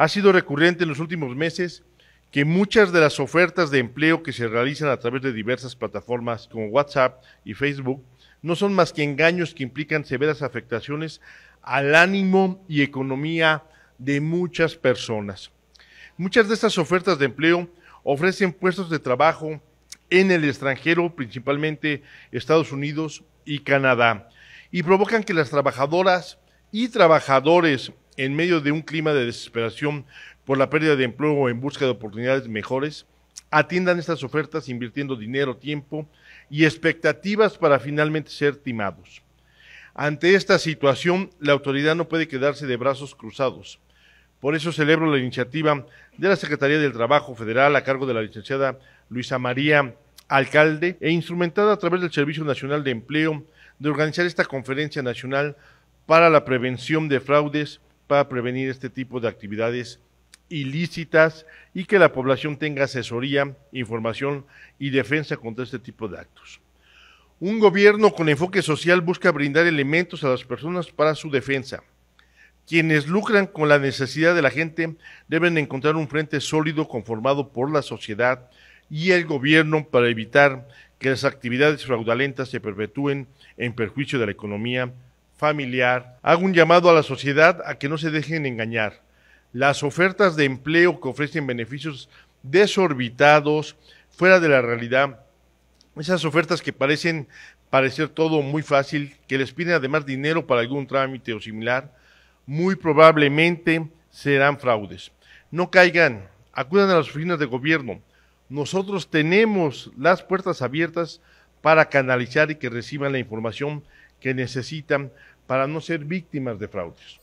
Ha sido recurrente en los últimos meses que muchas de las ofertas de empleo que se realizan a través de diversas plataformas como WhatsApp y Facebook no son más que engaños que implican severas afectaciones al ánimo y economía de muchas personas. Muchas de estas ofertas de empleo ofrecen puestos de trabajo en el extranjero, principalmente Estados Unidos y Canadá, y provocan que las trabajadoras y trabajadores en medio de un clima de desesperación por la pérdida de empleo o en busca de oportunidades mejores, atiendan estas ofertas invirtiendo dinero, tiempo y expectativas para finalmente ser timados. Ante esta situación, la autoridad no puede quedarse de brazos cruzados. Por eso celebro la iniciativa de la Secretaría del Trabajo Federal a cargo de la licenciada Luisa María Alcalde e instrumentada a través del Servicio Nacional de Empleo de organizar esta conferencia nacional para la prevención de fraudes para prevenir este tipo de actividades ilícitas y que la población tenga asesoría, información y defensa contra este tipo de actos. Un gobierno con enfoque social busca brindar elementos a las personas para su defensa. Quienes lucran con la necesidad de la gente deben encontrar un frente sólido conformado por la sociedad y el gobierno para evitar que las actividades fraudulentas se perpetúen en perjuicio de la economía familiar. Hago un llamado a la sociedad a que no se dejen engañar. Las ofertas de empleo que ofrecen beneficios desorbitados, fuera de la realidad, esas ofertas que parecen parecer todo muy fácil, que les piden además dinero para algún trámite o similar, muy probablemente serán fraudes. No caigan, acudan a las oficinas de gobierno. Nosotros tenemos las puertas abiertas para canalizar y que reciban la información que necesitan para no ser víctimas de fraudes.